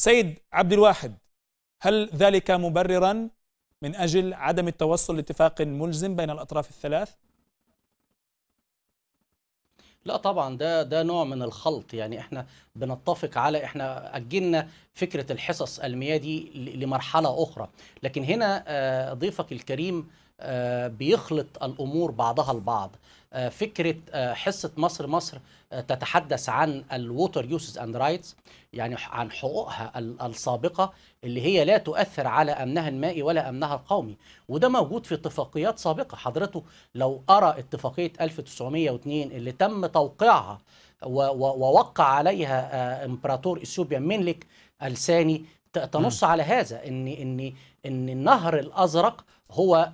سيد عبد الواحد هل ذلك مبررا من أجل عدم التوصل لاتفاق ملزم بين الأطراف الثلاث؟ لا طبعا ده ده نوع من الخلط يعني احنا بنتفق على احنا اجلنا فكره الحصص المياه دي لمرحله اخرى لكن هنا آه، ضيفك الكريم آه، بيخلط الامور بعضها البعض آه، فكره آه، حصه مصر مصر آه، تتحدث عن الووتر يوسز اند رايتس يعني عن حقوقها السابقه اللي هي لا تؤثر على امنها المائي ولا امنها القومي وده موجود في اتفاقيات سابقه حضرته لو ارى اتفاقيه 1902 اللي تم توقيعها ووقع عليها امبراطور اثيوبيا منلك الثاني تنص على هذا ان ان ان النهر الازرق هو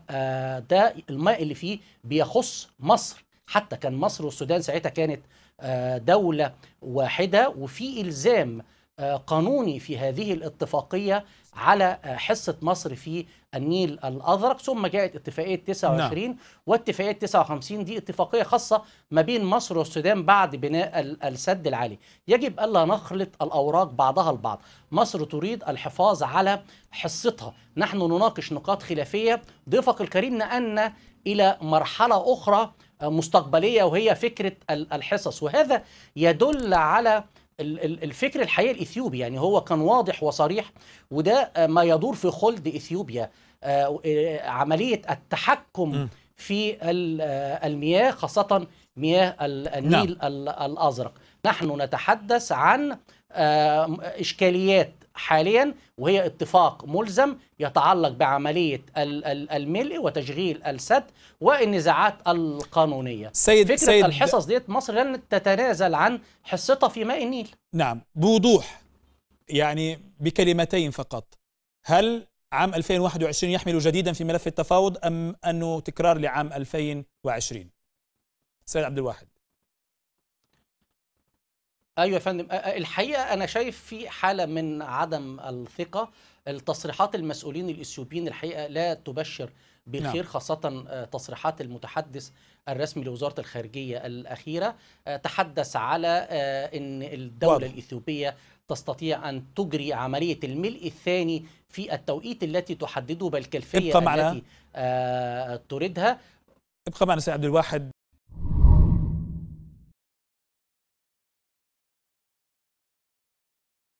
ده الماء اللي فيه بيخص مصر حتى كان مصر والسودان ساعتها كانت آه، دولة واحدة وفي إلزام آه، قانوني في هذه الاتفاقية على آه، حصة مصر في النيل الأزرق ثم جاءت اتفاقية 29 نعم. واتفاقية 59 دي اتفاقية خاصة ما بين مصر والسودان بعد بناء السد العالي يجب ألا نخلط الأوراق بعضها البعض مصر تريد الحفاظ على حصتها نحن نناقش نقاط خلافية ضيفك الكريم نقلنا إلى مرحلة أخرى مستقبليه وهي فكره الحصص وهذا يدل على الفكر الحقيقي الاثيوبي يعني هو كان واضح وصريح وده ما يدور في خلد اثيوبيا آه، آه، عمليه التحكم في آه، المياه خاصه مياه النيل نعم. الازرق نحن نتحدث عن آه، إشكاليات حاليا وهي اتفاق ملزم يتعلق بعملية الملء وتشغيل السد والنزاعات القانونية سيد فكرة سيد الحصص ديت مصر لن تتنازل عن حصتها في ماء النيل نعم بوضوح يعني بكلمتين فقط هل عام 2021 يحمل جديدا في ملف التفاوض أم أنه تكرار لعام 2020 سيد عبد الواحد ايوه يا فندم الحقيقه انا شايف في حاله من عدم الثقه التصريحات المسؤولين الاثيوبيين الحقيقه لا تبشر بخير نعم. خاصة تصريحات المتحدث الرسمي لوزارة الخارجية الأخيرة تحدث على أن الدولة واضح. الإثيوبية تستطيع أن تجري عملية الملء الثاني في التوقيت التي تحدده بل التي تريدها ابقى معنا سيد عبد الواحد